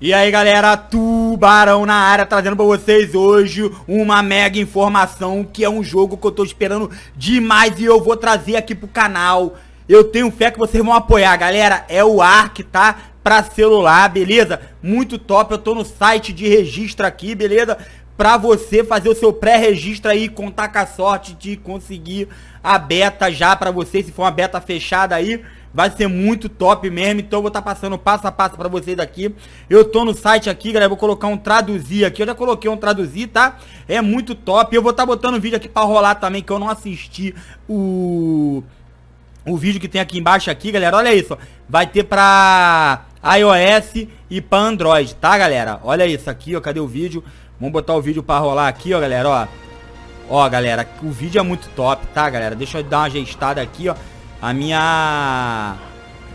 E aí galera, Tubarão na área, trazendo pra vocês hoje uma mega informação que é um jogo que eu tô esperando demais e eu vou trazer aqui pro canal. Eu tenho fé que vocês vão apoiar, galera, é o Ark, tá? Pra celular, beleza? Muito top, eu tô no site de registro aqui, beleza? Pra você fazer o seu pré-registro aí, contar com a sorte de conseguir a beta já pra você, se for uma beta fechada aí. Vai ser muito top mesmo, então eu vou estar tá passando passo a passo para vocês aqui. Eu tô no site aqui, galera, vou colocar um traduzir aqui. Eu já coloquei um traduzir, tá? É muito top. Eu vou estar tá botando vídeo aqui para rolar também, que eu não assisti o... O vídeo que tem aqui embaixo aqui, galera. Olha isso, Vai ter para iOS e para Android, tá, galera? Olha isso aqui, ó. Cadê o vídeo? Vamos botar o vídeo para rolar aqui, ó, galera, ó. Ó, galera, o vídeo é muito top, tá, galera? Deixa eu dar uma gestada aqui, ó. A minha...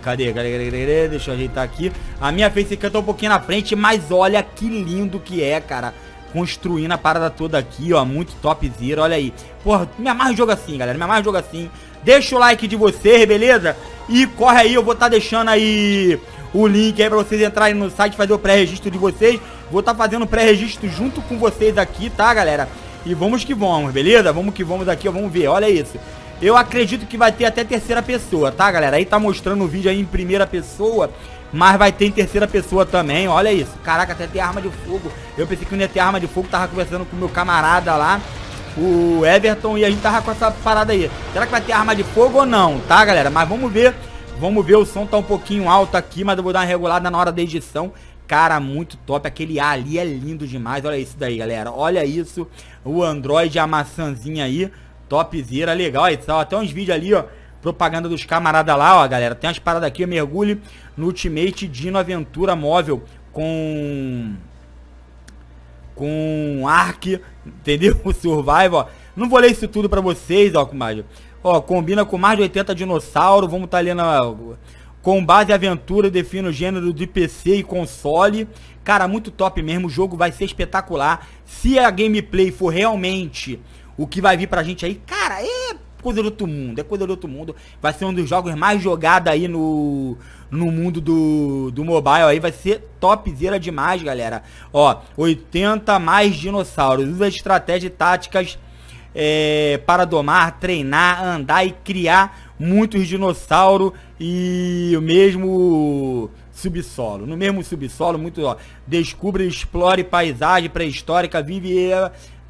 Cadê? Cadê? Cadê? Cadê? Deixa eu ajeitar aqui. A minha face cam tá um pouquinho na frente, mas olha que lindo que é, cara. Construindo a parada toda aqui, ó. Muito topzera, olha aí. Porra, me amarra o jogo assim, galera. Me amarra o jogo assim. Deixa o like de vocês, beleza? E corre aí, eu vou estar tá deixando aí o link aí pra vocês entrarem no site fazer o pré-registro de vocês. Vou estar tá fazendo o pré-registro junto com vocês aqui, tá, galera? E vamos que vamos, beleza? Vamos que vamos aqui, ó. Vamos ver, olha isso. Eu acredito que vai ter até terceira pessoa, tá, galera? Aí tá mostrando o vídeo aí em primeira pessoa, mas vai ter em terceira pessoa também, olha isso. Caraca, até tem arma de fogo. Eu pensei que não ia ter arma de fogo, tava conversando com o meu camarada lá, o Everton, e a gente tava com essa parada aí. Será que vai ter arma de fogo ou não, tá, galera? Mas vamos ver, vamos ver, o som tá um pouquinho alto aqui, mas eu vou dar uma regulada na hora da edição. Cara, muito top. Aquele A ali é lindo demais. Olha isso daí, galera. Olha isso. O Android, a maçãzinha aí. Topzera, legal. Aí, tá, até uns vídeos ali, ó. Propaganda dos camaradas lá, ó, galera. Tem umas paradas aqui, mergulhe no Ultimate Dino Aventura Móvel com... Com Ark, entendeu? O Survival, ó. Não vou ler isso tudo pra vocês, ó, comadre. Ó, combina com mais de 80 dinossauros. Vamos tá lendo... Ó, com base aventura, define o gênero de PC e console. Cara, muito top mesmo. O jogo vai ser espetacular. Se a gameplay for realmente o que vai vir pra gente aí, cara, é coisa do outro mundo, é coisa do outro mundo. Vai ser um dos jogos mais jogados aí no, no mundo do, do mobile aí. Vai ser topzera demais, galera. Ó, 80 mais dinossauros. Usa estratégia e táticas é, para domar, treinar, andar e criar muitos dinossauros e o mesmo subsolo. No mesmo subsolo, muito ó, descubra e explore paisagem pré-histórica, vive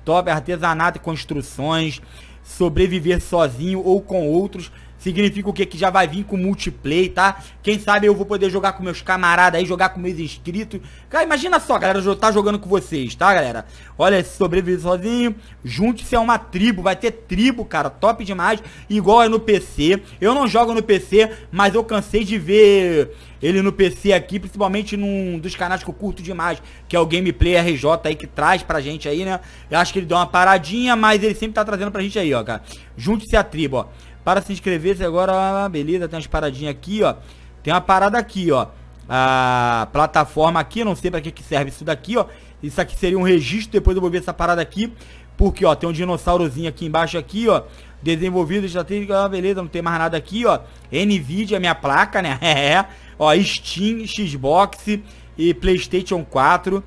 top, artesanato e construções, sobreviver sozinho ou com outros, significa o quê? Que já vai vir com multiplayer, tá? Quem sabe eu vou poder jogar com meus camaradas aí, jogar com meus inscritos. Cara, imagina só, galera, eu tá jogando com vocês, tá, galera? Olha, se sobreviver sozinho, junte-se a uma tribo, vai ter tribo, cara, top demais, igual é no PC. Eu não jogo no PC, mas eu cansei de ver ele no PC aqui, principalmente num dos canais que eu curto demais, que é o Gameplay RJ aí, que traz pra gente aí, né? Eu acho que ele deu uma paradinha, mas ele sempre tá trazendo pra gente aí, ó, cara. Junte-se à tribo, ó para se inscrever -se agora, ah, beleza, tem umas paradinhas aqui, ó. Tem uma parada aqui, ó. A plataforma aqui, não sei para que, que serve isso daqui, ó. Isso aqui seria um registro, depois eu vou ver essa parada aqui. Porque, ó, tem um dinossaurozinho aqui embaixo aqui, ó. Desenvolvido, tem ah, beleza, não tem mais nada aqui, ó. NVIDIA, é minha placa, né? É, ó, Steam, Xbox e Playstation 4.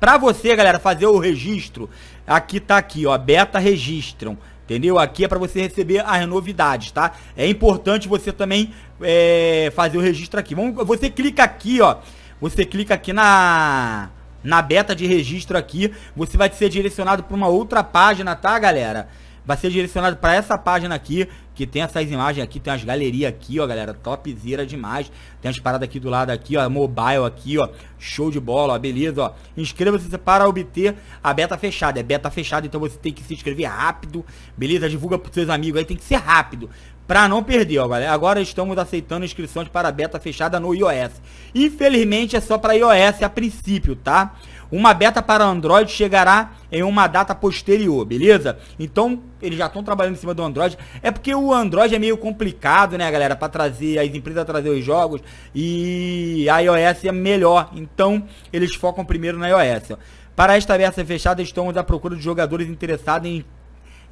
Pra você, galera, fazer o registro, aqui tá aqui, ó, beta registram. Entendeu? Aqui é para você receber as novidades, tá? É importante você também é, fazer o registro aqui. Vamos, você clica aqui, ó. Você clica aqui na na beta de registro aqui, você vai ser direcionado para uma outra página, tá, galera? Vai ser direcionado para essa página aqui que tem essas imagens aqui, tem as galerias aqui, ó, galera, topzera demais. Tem as paradas aqui do lado aqui, ó, mobile aqui, ó, show de bola, ó, beleza, ó. Inscreva-se para obter a beta fechada, é beta fechada, então você tem que se inscrever rápido, beleza? Divulga para seus amigos aí, tem que ser rápido. para não perder, ó, galera. Agora estamos aceitando inscrições para a beta fechada no iOS. Infelizmente é só para iOS a princípio, tá? Uma beta para Android chegará em uma data posterior, beleza? Então, eles já estão trabalhando em cima do Android. É porque o Android é meio complicado, né, galera, para trazer as empresas trazer os jogos e a iOS é melhor. Então, eles focam primeiro na iOS. Para esta versão fechada, estamos à procura de jogadores interessados em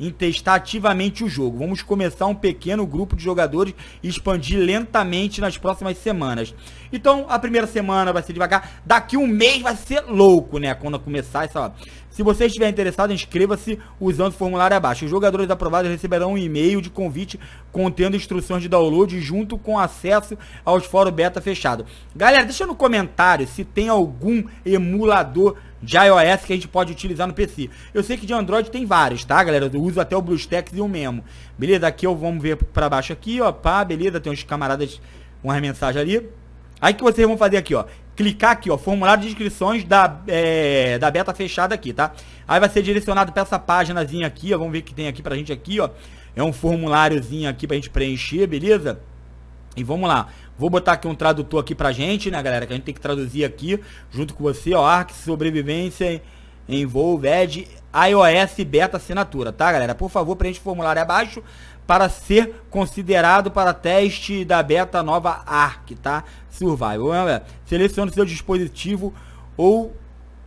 em testar ativamente o jogo. Vamos começar um pequeno grupo de jogadores e expandir lentamente nas próximas semanas. Então, a primeira semana vai ser devagar. Daqui um mês vai ser louco, né? Quando começar essa... Se você estiver interessado, inscreva-se usando o formulário abaixo. Os jogadores aprovados receberão um e-mail de convite contendo instruções de download junto com acesso aos fóruns beta fechado. Galera, deixa no comentário se tem algum emulador de iOS que a gente pode utilizar no PC. Eu sei que de Android tem vários, tá, galera? Eu uso até o BlueStacks e o Memo. Beleza, aqui eu vamos ver pra baixo aqui, ó, pá, beleza, tem uns camaradas, umas mensagens ali. Aí que vocês vão fazer aqui, ó, clicar aqui, ó, formulário de inscrições da, é, da beta fechada aqui, tá? Aí vai ser direcionado pra essa paginazinha aqui, ó, vamos ver o que tem aqui pra gente aqui, ó. É um formuláriozinho aqui pra gente preencher, beleza? E vamos lá, Vou botar aqui um tradutor aqui pra gente, né, galera? Que a gente tem que traduzir aqui junto com você, ó. Arc Sobrevivência Voo Edge iOS Beta Assinatura, tá, galera? Por favor, preenche o formulário abaixo para ser considerado para teste da beta nova Arc, tá? Survival. Né? Selecione seu dispositivo ou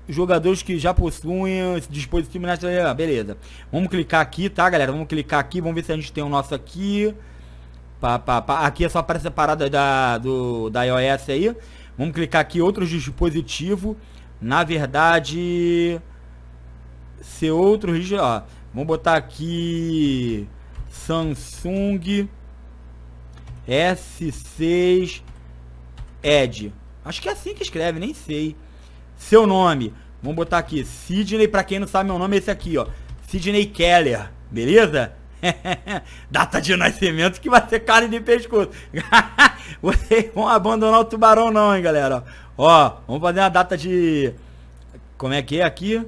jogadores que já possuem esse dispositivo na beleza. Vamos clicar aqui, tá, galera? Vamos clicar aqui, vamos ver se a gente tem o nosso aqui. Pá, pá, pá. Aqui é só aparece a parada da, do, da iOS aí. Vamos clicar aqui outros dispositivo. Na verdade, se outros, ó, vamos botar aqui Samsung S6 Edge. Acho que é assim que escreve, nem sei. Seu nome, vamos botar aqui Sidney, para quem não sabe meu nome é esse aqui, ó. Sidney Keller, beleza? Data de nascimento que vai ser carne de pescoço. Vocês vão abandonar o tubarão não, hein, galera. Ó, vamos fazer uma data de... Como é que é aqui?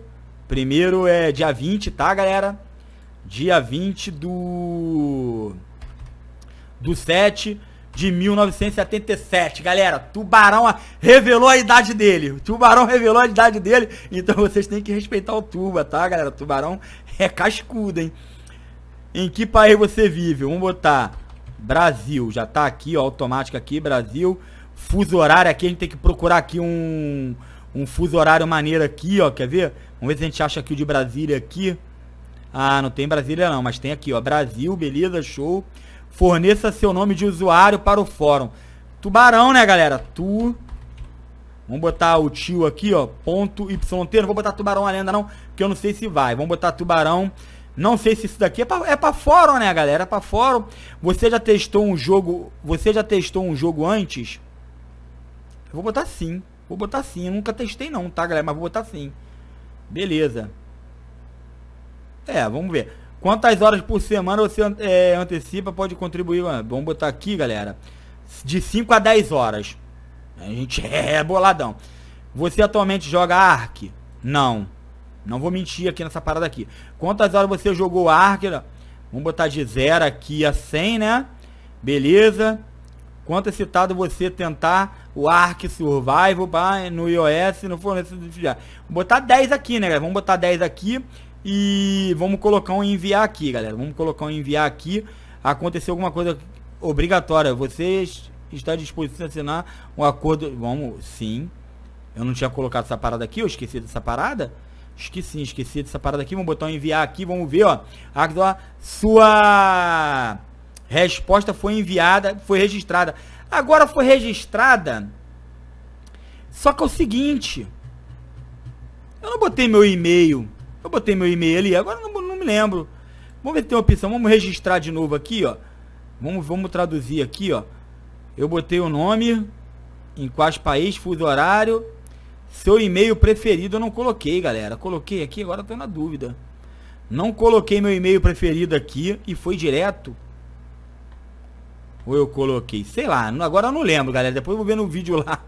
Primeiro é dia 20, tá, galera? Dia 20 do... Do 7 de 1977. Galera, Tubarão revelou a idade dele. Tubarão revelou a idade dele, então vocês têm que respeitar o Tuba, tá, galera? tubarão é cascudo, hein? Em que país você vive? Vamos botar Brasil. Já tá aqui, ó, automático aqui, Brasil. Fuso horário aqui, a gente tem que procurar aqui um, um fuso horário maneiro aqui, ó, quer ver? Vamos ver se a gente acha aqui o de Brasília aqui. Ah, não tem Brasília não, mas tem aqui, ó, Brasil, beleza, show. Forneça seu nome de usuário para o fórum. Tubarão, né, galera? Tu... Vamos botar o tio aqui, ó, ponto YT. Não vou botar tubarão a lenda não, porque eu não sei se vai. Vamos botar tubarão não sei se isso daqui é para é pra fórum, né, galera? É pra fórum. Você já testou um jogo. Você já testou um jogo antes? Eu vou botar sim. Vou botar sim. Eu nunca testei não, tá, galera? Mas vou botar sim. Beleza. É, vamos ver. Quantas horas por semana você é, antecipa pode contribuir? Vamos botar aqui, galera. De 5 a 10 horas. A gente é boladão. Você atualmente joga Ark? Não. Não vou mentir aqui nessa parada aqui. Quantas horas você jogou Ark? Vamos botar de 0 aqui a 100, né? Beleza. Quanto é citado você tentar o Ark Survival pá, no iOS, no fornecedor de Vou botar 10 aqui, né, galera? Vamos botar 10 aqui e vamos colocar um enviar aqui, galera. Vamos colocar um enviar aqui. Aconteceu alguma coisa obrigatória. Vocês está disposto a assinar um acordo... Vamos, sim. Eu não tinha colocado essa parada aqui, eu esqueci dessa parada. Esqueci, esqueci dessa parada aqui. Vamos botar um enviar aqui. Vamos ver, ó. A sua resposta foi enviada, foi registrada. Agora foi registrada. Só que é o seguinte. Eu não botei meu e-mail. Eu botei meu e-mail ali. Agora não, não me lembro. Vamos ver se tem uma opção. Vamos registrar de novo aqui, ó. Vamos, vamos traduzir aqui, ó. Eu botei o nome. Em quais países, fuso horário seu e-mail preferido eu não coloquei, galera. Coloquei aqui, agora tô na dúvida. Não coloquei meu e-mail preferido aqui e foi direto. Ou eu coloquei, sei lá, agora eu não lembro, galera. Depois eu vou ver no vídeo lá.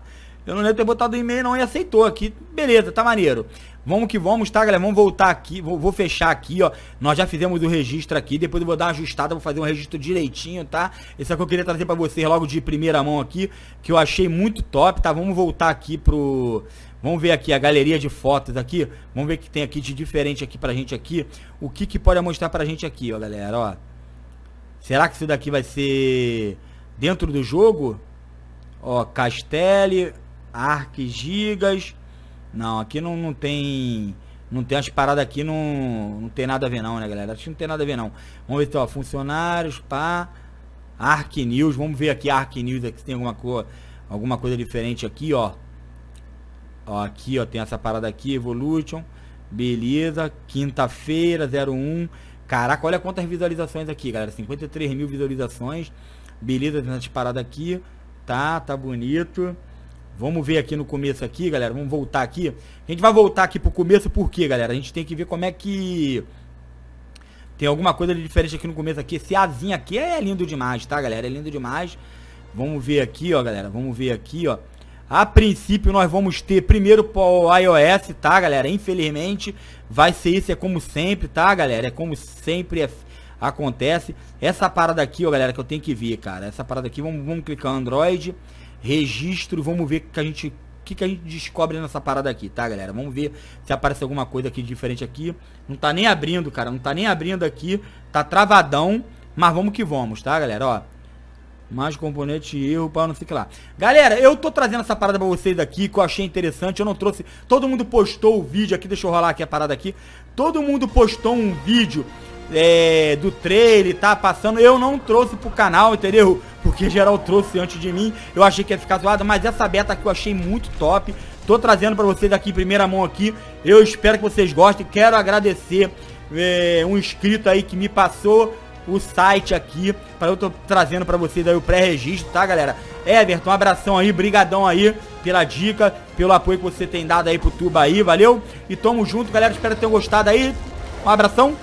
Eu não lembro ter botado o e-mail não e aceitou aqui. Beleza, tá maneiro. Vamos que vamos, tá, galera? Vamos voltar aqui. Vou, vou, fechar aqui, ó. Nós já fizemos o registro aqui. Depois eu vou dar uma ajustada, vou fazer um registro direitinho, tá? Esse é o que eu queria trazer pra vocês logo de primeira mão aqui, que eu achei muito top, tá? Vamos voltar aqui pro... Vamos ver aqui a galeria de fotos aqui. Vamos ver o que tem aqui de diferente aqui pra gente aqui. O que que pode mostrar pra gente aqui, ó, galera, ó. Será que isso daqui vai ser dentro do jogo? Ó, Castelli, Arc Gigas. Não, aqui não, não tem... Não tem as paradas aqui, não, não tem nada a ver não, né, galera? Acho que não tem nada a ver não. Vamos ver, ó, funcionários, pá... Arc News, vamos ver aqui Arc News, aqui se tem alguma, co alguma coisa diferente aqui, ó. Ó, aqui, ó, tem essa parada aqui, Evolution. Beleza, quinta-feira, 01. Caraca, olha quantas visualizações aqui, galera. 53 mil visualizações. Beleza, tem essas paradas aqui. Tá, tá bonito. Vamos ver aqui no começo aqui, galera. Vamos voltar aqui. A gente vai voltar aqui pro começo por quê, galera? A gente tem que ver como é que... Tem alguma coisa de diferente aqui no começo aqui. Esse azinho aqui é lindo demais, tá, galera? É lindo demais. Vamos ver aqui, ó, galera. Vamos ver aqui, ó. A princípio nós vamos ter primeiro o iOS, tá galera? Infelizmente vai ser isso, é como sempre, tá galera? É como sempre é, acontece. Essa parada aqui, ó galera, que eu tenho que ver, cara. Essa parada aqui, vamos, vamos clicar Android, registro, vamos ver que a gente que, que a gente descobre nessa parada aqui, tá, galera? Vamos ver se aparece alguma coisa aqui diferente aqui. Não tá nem abrindo, cara. Não tá nem abrindo aqui. Tá travadão. Mas vamos que vamos, tá, galera? Ó, mais componente e erro para não sei o que lá. Galera, eu tô trazendo essa parada pra vocês aqui que eu achei interessante. Eu não trouxe. Todo mundo postou o vídeo aqui. Deixa eu rolar aqui a parada aqui. Todo mundo postou um vídeo é, do trailer, tá passando. Eu não trouxe pro canal, entendeu? Porque geral trouxe antes de mim. Eu achei que ia ficar zoado, mas essa beta aqui eu achei muito top. Tô trazendo pra vocês aqui em primeira mão aqui. Eu espero que vocês gostem. Quero agradecer é, um inscrito aí que me passou o site aqui, para eu tô trazendo para vocês aí o pré-registro, tá, galera? Everton, um abração aí, brigadão aí pela dica, pelo apoio que você tem dado aí pro Tuba aí, valeu? E tamo junto, galera, espero que tenham gostado aí. Um abração.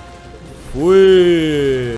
Fui.